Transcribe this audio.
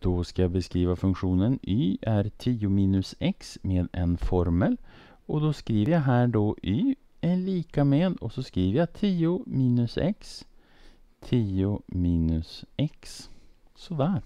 Då ska jag beskriva funktionen y är 10 minus x med en formel. Och då skriver jag här då y är lika med och så skriver jag 10 minus x. 10 minus x. Sådär.